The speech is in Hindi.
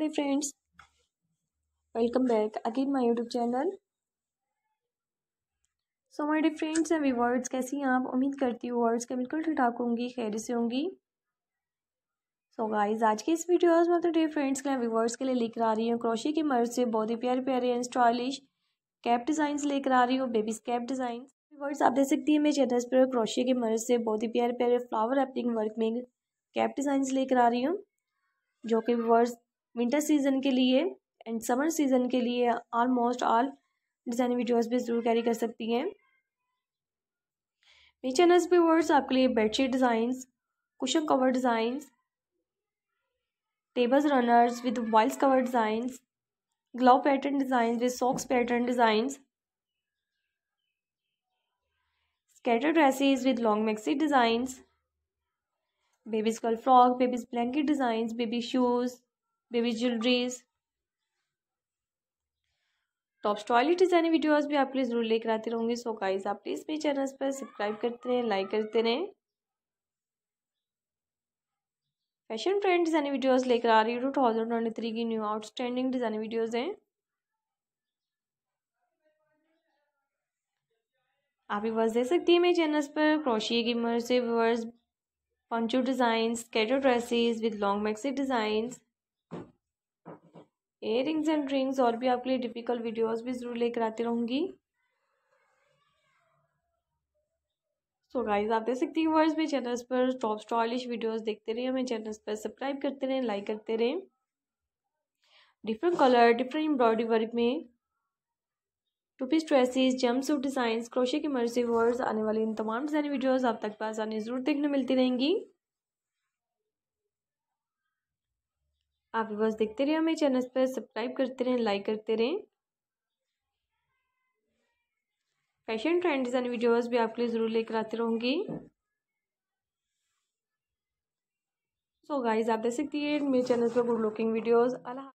Hello friends welcome back again my YouTube channel so my dear friends and viewers कैसी हैं आप उम्मीद करती हूँ वर्ड्स के बिल्कुल ठीक ठाक होंगी खैर से होंगी सो गाइस आज की इस वीडियोस में तो डे फ्रेंड्स के वीवर्ड्स के लिए लेकर आ रही हूँ क्रोशी की मर्ज से बहुत ही प्यारे प्यारे एंड स्टाइलिश कैप डिजाइन लेकर आ रही हूँ बेबीज कैप डिज़ाइन वर्ड्स आप देख सकती है मेरे चैनल पर क्रोशी की मर्ज से बहुत ही प्यारे प्यारे फ्लावर एपलिंग वर्क में कैप डिजाइन लेकर आ रही हूँ जो कि व्यूवर्स विंटर सीजन के लिए एंड समर सीजन के लिए ऑलमोस्ट ऑल डिज़ाइन वीडियोस भी ज़रूर कैरी कर सकती हैं मेरे चैनल्स पे वर्ड्स आपके लिए bedsheet designs cushion cover designs tables runners with वाइल्स cover designs glove pattern design with socks pattern designs skater dresses with long maxi designs babies girl frock babies blanket designs baby shoes baby jewelleries तो टॉप स्टॉइली डिजाइनिंग वीडियोस भी आपके लिए जरूर लेकर आती रहूँगी सो गाइज आप प्लीज़ मेरे चैनल पर सब्सक्राइब करते रहें लाइक करते रहें फैशन ट्रेंड डिजाइनिंग वीडियोस लेकर आ रही हूँ टू थाउजेंड ट्वेंटी थ्री की न्यू आउटस्टैंडिंग डिजाइनिंग वीडियोस हैं आप भी वर्स दे सकती है मेरे चैनल पर क्रोशिए की इमर्सिव वर्स पंचो डिजाइन कैटो dresses with long maxi designs earrings and rings और भी आपके लिए डिफ़िकल्ट वीडियोस भी ज़रूर लेकर आती रहूँगी सो गाइज आप देख सकती हैं वर्ड्स में चैनल्स पर टॉप स्टॉलिश वीडियोस देखते रहे हमें चैनल्स पर सब्सक्राइब करते रहें लाइक करते रहें different colour different embroidery work में टू पीस ड्रेसेस जम सूट डिजाइन क्रोशे के मर्जी वर्ड्स आने वाली इन तमाम डिज़ाइन वीडियोज आप तक पास आने ज़रूर देखने मिलती रहेंगी आप बस देखते रहे हमें चैनल पर सब्सक्राइब करते रहें लाइक करते रहें फैशन ट्रेंड डिज़ाइन वीडियोस भी आपके लिए ज़रूर लेकर आती रहूंगी सो so गाइस आप देख सकती है मेरे चैनल पर गुड लुकिंग वीडियोस अल्लाह